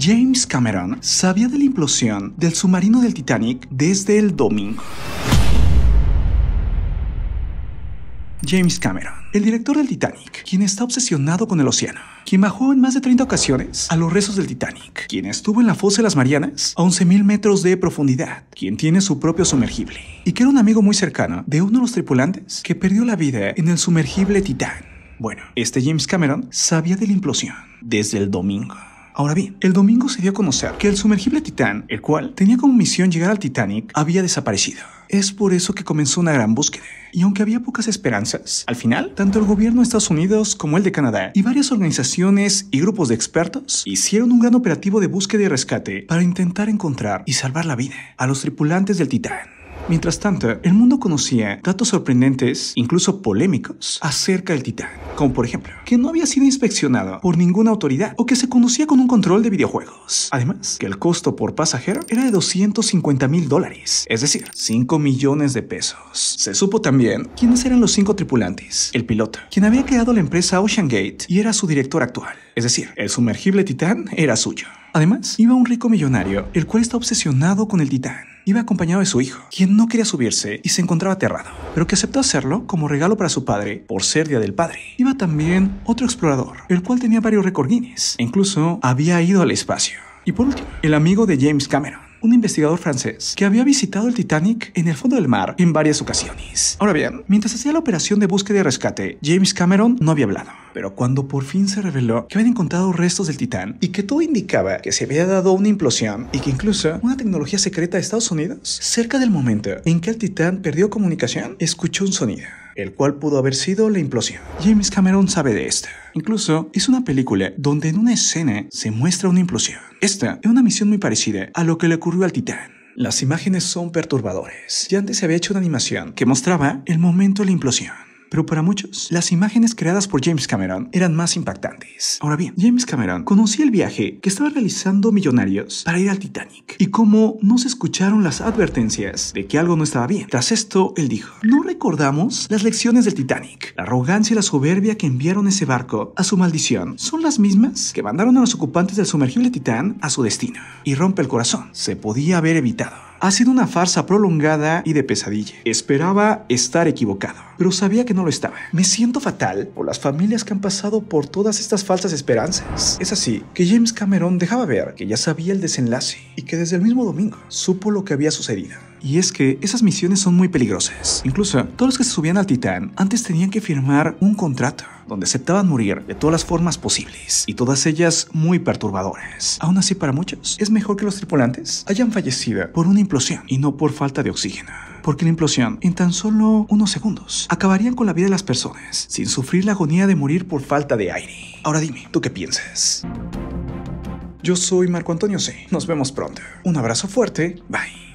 James Cameron sabía de la implosión del submarino del Titanic desde el domingo. James Cameron, el director del Titanic, quien está obsesionado con el océano, quien bajó en más de 30 ocasiones a los restos del Titanic, quien estuvo en la fosa de las Marianas a 11.000 metros de profundidad, quien tiene su propio sumergible, y que era un amigo muy cercano de uno de los tripulantes que perdió la vida en el sumergible Titán. Bueno, este James Cameron sabía de la implosión desde el domingo. Ahora bien, el domingo se dio a conocer que el sumergible Titán, el cual tenía como misión llegar al Titanic, había desaparecido. Es por eso que comenzó una gran búsqueda. Y aunque había pocas esperanzas, al final, tanto el gobierno de Estados Unidos como el de Canadá y varias organizaciones y grupos de expertos hicieron un gran operativo de búsqueda y rescate para intentar encontrar y salvar la vida a los tripulantes del Titán. Mientras tanto, el mundo conocía datos sorprendentes, incluso polémicos, acerca del Titán, como por ejemplo, que no había sido inspeccionado por ninguna autoridad o que se conocía con un control de videojuegos. Además, que el costo por pasajero era de 250 mil dólares, es decir, 5 millones de pesos. Se supo también quiénes eran los cinco tripulantes, el piloto, quien había creado la empresa Ocean Gate y era su director actual, es decir, el sumergible Titán era suyo. Además, iba un rico millonario, el cual está obsesionado con el titán. Iba acompañado de su hijo, quien no quería subirse y se encontraba aterrado, pero que aceptó hacerlo como regalo para su padre por ser día del padre. Iba también otro explorador, el cual tenía varios recordines, e incluso había ido al espacio. Y por último, el amigo de James Cameron, un investigador francés que había visitado el Titanic en el fondo del mar en varias ocasiones. Ahora bien, mientras hacía la operación de búsqueda y rescate, James Cameron no había hablado. Pero cuando por fin se reveló que habían encontrado restos del Titán y que todo indicaba que se había dado una implosión y que incluso una tecnología secreta de Estados Unidos, cerca del momento en que el Titán perdió comunicación, escuchó un sonido el cual pudo haber sido la implosión. James Cameron sabe de esto. Incluso es una película donde en una escena se muestra una implosión. Esta es una misión muy parecida a lo que le ocurrió al Titán. Las imágenes son perturbadores. Y antes se había hecho una animación que mostraba el momento de la implosión pero para muchos, las imágenes creadas por James Cameron eran más impactantes. Ahora bien, James Cameron conocía el viaje que estaban realizando millonarios para ir al Titanic y cómo no se escucharon las advertencias de que algo no estaba bien. Tras esto, él dijo, no recordamos las lecciones del Titanic. La arrogancia y la soberbia que enviaron ese barco a su maldición son las mismas que mandaron a los ocupantes del sumergible Titán a su destino. Y rompe el corazón. Se podía haber evitado ha sido una farsa prolongada y de pesadilla. Esperaba estar equivocado, pero sabía que no lo estaba. Me siento fatal por las familias que han pasado por todas estas falsas esperanzas. Es así que James Cameron dejaba ver que ya sabía el desenlace y que desde el mismo domingo supo lo que había sucedido. Y es que esas misiones son muy peligrosas. Incluso, todos los que se subían al Titán antes tenían que firmar un contrato donde aceptaban morir de todas las formas posibles, y todas ellas muy perturbadoras. Aún así, para muchos, es mejor que los tripulantes hayan fallecido por una implosión y no por falta de oxígeno. Porque la implosión, en tan solo unos segundos, acabarían con la vida de las personas, sin sufrir la agonía de morir por falta de aire. Ahora dime, ¿tú qué piensas? Yo soy Marco Antonio C. Nos vemos pronto. Un abrazo fuerte. Bye.